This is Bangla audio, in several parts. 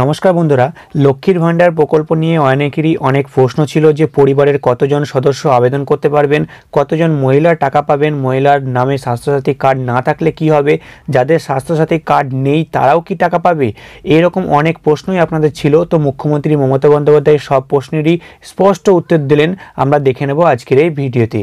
নমস্কার বন্ধুরা লক্ষ্মীর ভাণ্ডার প্রকল্প নিয়ে অনেকেরই অনেক প্রশ্ন ছিল যে পরিবারের কতজন সদস্য আবেদন করতে পারবেন কতজন মহিলা টাকা পাবেন মহিলার নামে স্বাস্থ্যসাথী কার্ড না থাকলে কি হবে যাদের স্বাস্থ্যসাথী কার্ড নেই তারাও কি টাকা পাবে এরকম অনেক প্রশ্নই আপনাদের ছিল তো মুখ্যমন্ত্রী মমতা বন্দ্যোপাধ্যায় সব প্রশ্নেরই স্পষ্ট উত্তর দিলেন আমরা দেখে নেব আজকের এই ভিডিওতে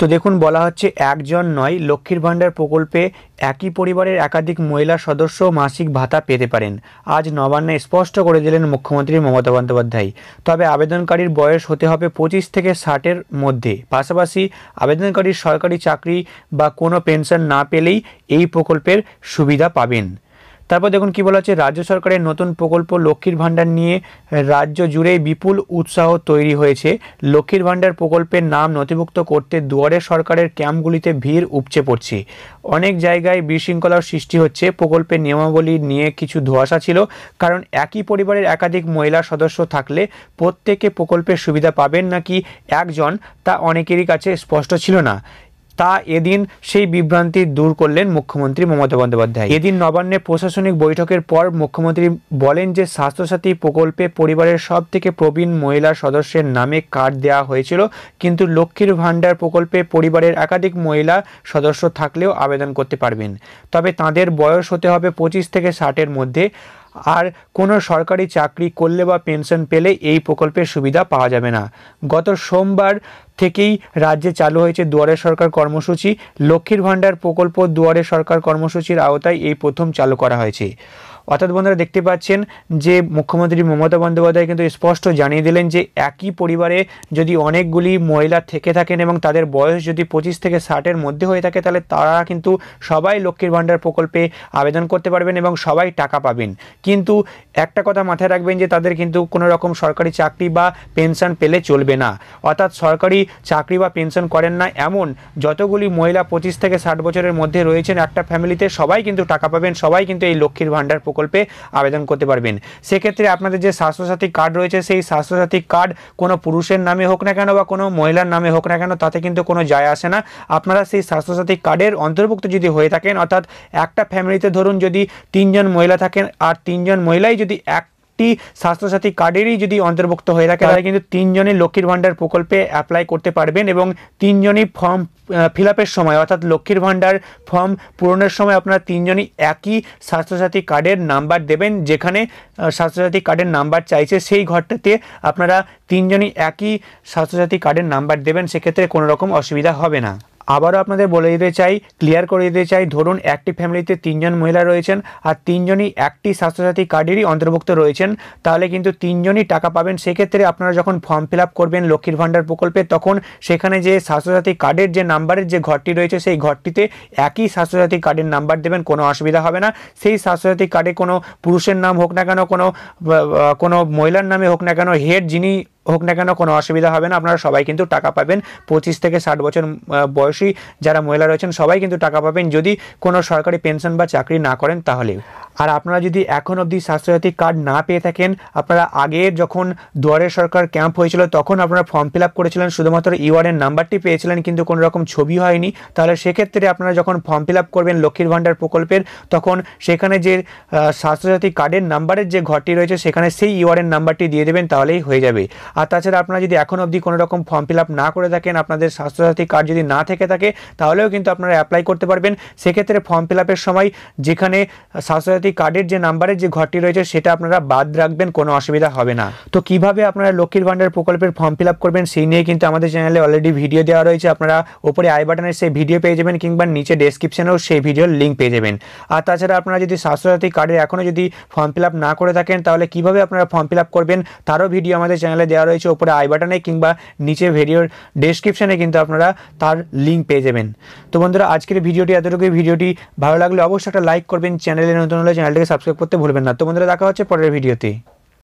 তো দেখুন বলা হচ্ছে একজন নয় লক্ষ্মীর ভাণ্ডার প্রকল্পে একই পরিবারের একাধিক মহিলা সদস্য মাসিক ভাতা পেতে পারেন আজ নবান্নে স্পষ্ট করে দিলেন মুখ্যমন্ত্রী মমতা বন্দ্যোপাধ্যায় তবে আবেদনকারীর বয়স হতে হবে পঁচিশ থেকে ষাটের মধ্যে পাশাপাশি আবেদনকারীর সরকারি চাকরি বা কোনো পেনশন না পেলেই এই প্রকল্পের সুবিধা পাবেন তারপর দেখুন কি বলা হচ্ছে রাজ্য সরকারের নতুন প্রকল্প লক্ষ্মীর ভাণ্ডার নিয়ে রাজ্য জুড়ে বিপুল উৎসাহ তৈরি হয়েছে লক্ষ্মীর ভাণ্ডার প্রকল্পের নাম নথিভুক্ত করতে দুয়ারে সরকারের ক্যাম্পগুলিতে ভিড় উপচে পড়ছে অনেক জায়গায় বিশৃঙ্খলার সৃষ্টি হচ্ছে প্রকল্পের নিয়মাবলী নিয়ে কিছু ধোয়াশা ছিল কারণ একই পরিবারের একাধিক মহিলা সদস্য থাকলে প্রত্যেকে প্রকল্পের সুবিধা পাবেন নাকি একজন তা অনেকেরই কাছে স্পষ্ট ছিল না তা এদিন সেই বিভ্রান্তি দূর করলেন মুখ্যমন্ত্রী মমতা বন্দ্যোপাধ্যায় এদিন নবান্নে প্রশাসনিক বৈঠকের পর মুখ্যমন্ত্রী বলেন যে স্বাস্থ্যসাথী প্রকল্পে পরিবারের সব থেকে প্রবীণ মহিলা সদস্যের নামে কার্ড দেওয়া হয়েছিল কিন্তু লক্ষ্মীর ভাণ্ডার প্রকল্পে পরিবারের একাধিক মহিলা সদস্য থাকলেও আবেদন করতে পারবেন তবে তাদের বয়স হতে হবে পঁচিশ থেকে ষাটের মধ্যে আর কোনো সরকারি চাকরি করলে বা পেনশন পেলে এই প্রকল্পের সুবিধা পাওয়া যাবে না গত সোমবার থেকেই রাজ্যে চালু হয়েছে দুয়ারে সরকার কর্মসূচি লক্ষ্মীর ভাণ্ডার প্রকল্প দুয়ারে সরকার কর্মসূচির আওতায় এই প্রথম চালু করা হয়েছে অর্থাৎ বন্ধুরা দেখতে পাচ্ছেন যে মুখ্যমন্ত্রী মমতা বন্দ্যোপাধ্যায় কিন্তু স্পষ্ট জানিয়ে দিলেন যে একই পরিবারে যদি অনেকগুলি মহিলা থেকে থাকেন এবং তাদের বয়স যদি পঁচিশ থেকে ষাটের মধ্যে হয়ে থাকে তাহলে তারা কিন্তু সবাই লক্ষ্মীর ভাণ্ডার প্রকল্পে আবেদন করতে পারবেন এবং সবাই টাকা পাবেন কিন্তু একটা কথা মাথায় রাখবেন যে তাদের কিন্তু কোনো রকম সরকারি চাকরি বা পেনশন পেলে চলবে না অর্থাৎ সরকারি চাকরি বা পেনশন করেন না এমন যতগুলি মহিলা পঁচিশ থেকে ষাট বছরের মধ্যে রয়েছেন একটা ফ্যামিলিতে সবাই কিন্তু টাকা পাবেন সবাই কিন্তু এই লক্ষ্মীর ভাণ্ডার প্রকল্পে আবেদন করতে পারবেন সেক্ষেত্রে আপনাদের যে স্বাস্থ্যসাথী কার্ড রয়েছে সেই স্বাস্থ্যসাথী কার্ড কোনো পুরুষের নামে হোক না কেন বা কোনো মহিলার নামে হোক না কেন তাতে কিন্তু কোনো যায় আসে না আপনারা সেই স্বাস্থ্যসাথী কার্ডের অন্তর্ভুক্ত যদি হয়ে থাকেন অর্থাৎ একটা ফ্যামিলিতে ধরুন যদি তিনজন মহিলা থাকেন আর তিনজন মহিলাই যদি এক একটি স্বাস্থ্যসাথী কার্ডেরই যদি অন্তর্ভুক্ত হয়ে থাকে তাহলে কিন্তু তিনজনই লক্ষ্মীর ভাণ্ডার প্রকল্পে অ্যাপ্লাই করতে পারবেন এবং তিনজনই ফর্ম ফিল সময় অর্থাৎ লক্ষ্মীর ভাণ্ডার ফর্ম পূরণের সময় আপনারা তিনজনই একই স্বাস্থ্যসাথী কার্ডের নাম্বার দেবেন যেখানে স্বাস্থ্যসাথী কার্ডের নাম্বার চাইছে সেই ঘরটাতে আপনারা তিনজনই একই স্বাস্থ্যসাথী কার্ডের নাম্বার দেবেন সেক্ষেত্রে কোনো রকম অসুবিধা হবে না আবারও আপনাদের বলে দিতে চাই ক্লিয়ার করে দিতে চাই ধরুন একটি ফ্যামিলিতে তিনজন মহিলা রয়েছেন আর তিনজনই একটি স্বাস্থ্যসাথী কার্ডেরই অন্তর্ভুক্ত রয়েছেন তাহলে কিন্তু তিনজনই টাকা পাবেন সেক্ষেত্রে আপনারা যখন ফর্ম ফিল করবেন লক্ষ্মীর ভাণ্ডার প্রকল্পে তখন সেখানে যে স্বাস্থ্যসাথী কার্ডের যে নাম্বারের যে ঘরটি রয়েছে সেই ঘরটিতে একই স্বাস্থ্যসাথী কার্ডের নাম্বার দেবেন কোনো অসুবিধা হবে না সেই স্বাস্থ্যসাথী কার্ডে কোনো পুরুষের নাম হোক না কেন কোনো কোনো মহিলার নামে হোক না কেন হেড যিনি হোক না কেন কোনো অসুবিধা হবে না আপনারা সবাই কিন্তু টাকা পাবেন পঁচিশ থেকে ষাট বছর বয়সী যারা মহিলা রয়েছেন সবাই কিন্তু টাকা পাবেন যদি কোনো সরকারি পেনশন বা চাকরি না করেন তাহলে আর আপনারা যদি এখন অবধি স্বাস্থ্যসাথী কার্ড না পেয়ে থাকেন আপনারা আগের যখন দুয়ারে সরকার ক্যাম্প হয়েছিল তখন আপনারা ফর্ম ফিল আপ করেছিলেন শুধুমাত্র ইউআরএন নাম্বারটি পেয়েছিলেন কিন্তু কোনো রকম ছবি হয়নি তাহলে সেক্ষেত্রে আপনারা যখন ফর্ম ফিল আপ করবেন লক্ষ্মীর ভাণ্ডার প্রকল্পের তখন সেখানে যে স্বাস্থ্যসাথী কার্ডের নাম্বারের যে ঘরটি রয়েছে সেখানে সেই ইউআরএন নাম্বারটি দিয়ে দেবেন তাহলেই হয়ে যাবে আর তাছাড়া আপনারা যদি এখন অবধি কোনো রকম ফর্ম ফিল আপ না করে থাকেন আপনাদের স্বাস্থ্যসাথী কার্ড যদি না থেকে থাকে তাহলেও কিন্তু আপনারা অ্যাপ্লাই করতে পারবেন সেক্ষেত্রে ফর্ম ফিল আপের সময় যেখানে স্বাস্থ্যসাথী পরবর্তী কার্ডের যে নাম্বারে যে ঘরটি রয়েছে সেটা আপনারা বাদ রাখবেন কোনো অসুবিধা হবে না তো কিভাবে আপনারা লক্ষ্মীর ভান্ডার প্রকল্পের ফর্ম ফিল করবেন সেই নিয়ে কিন্তু আমাদের চ্যানেলে অলরেডি ভিডিও দেওয়া রয়েছে আপনারা ওপরে আই বাটনের সেই ভিডিও পেয়ে যাবেন কিংবা নিচে ডেসক্রিপশনেও সেই ভিডিওর লিঙ্ক পেয়ে যাবেন আর তাছাড়া আপনারা যদি স্বাস্থ্যসাথী কার্ডে এখনও যদি ফর্ম ফিল না করে থাকেন তাহলে কিভাবে আপনারা ফর্ম ফিল করবেন তারও ভিডিও আমাদের চ্যানেলে দেওয়া রয়েছে ওপরে আই বাটনে কিংবা নিচে ভিডিওর ডেসক্রিপশনে কিন্তু আপনারা তার লিঙ্ক পেয়ে যাবেন তো বন্ধুরা আজকের ভিডিওটি এতটুকুই ভিডিওটি ভালো লাগলে অবশ্যই একটা লাইক করবেন চ্যানেলে নতুন হলে চ্যানেলটিকে সাবস্ক্রাইব করতে ভুলবেন না তো বন্ধুরা দেখা হচ্ছে পরের ভিডিওতে